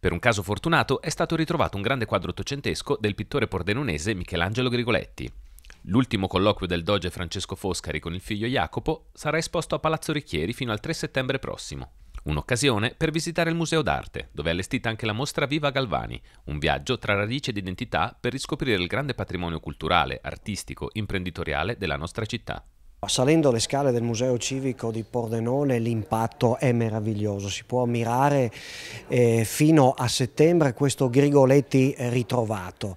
Per un caso fortunato è stato ritrovato un grande quadro ottocentesco del pittore pordenonese Michelangelo Grigoletti. L'ultimo colloquio del doge Francesco Foscari con il figlio Jacopo sarà esposto a Palazzo Ricchieri fino al 3 settembre prossimo. Un'occasione per visitare il Museo d'Arte, dove è allestita anche la mostra Viva Galvani, un viaggio tra radice ed identità per riscoprire il grande patrimonio culturale, artistico, imprenditoriale della nostra città. Salendo le scale del Museo Civico di Pordenone l'impatto è meraviglioso, si può ammirare eh, fino a settembre questo Grigoletti ritrovato.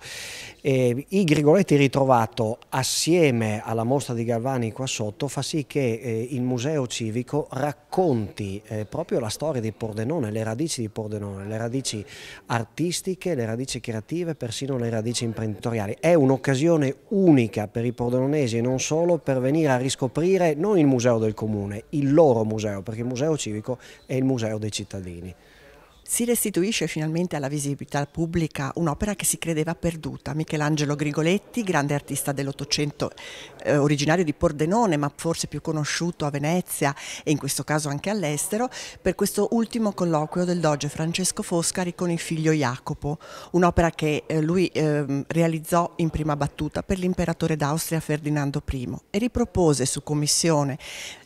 E eh, I Grigoletti ritrovato assieme alla mostra di Galvani qua sotto fa sì che eh, il Museo Civico racconti eh, proprio la storia di Pordenone, le radici di Pordenone, le radici artistiche, le radici creative, persino le radici imprenditoriali. È un'occasione unica per i pordenonesi e non solo per venire a rispondere scoprire non il museo del comune, il loro museo, perché il museo civico è il museo dei cittadini. Si restituisce finalmente alla visibilità pubblica un'opera che si credeva perduta. Michelangelo Grigoletti, grande artista dell'Ottocento, eh, originario di Pordenone, ma forse più conosciuto a Venezia e in questo caso anche all'estero, per questo ultimo colloquio del doge Francesco Foscari con il figlio Jacopo, un'opera che eh, lui eh, realizzò in prima battuta per l'imperatore d'Austria Ferdinando I e ripropose su commissione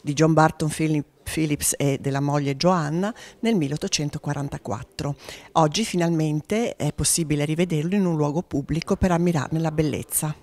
di John Barton Philip Philips e della moglie Joanna nel 1844. Oggi finalmente è possibile rivederlo in un luogo pubblico per ammirarne la bellezza.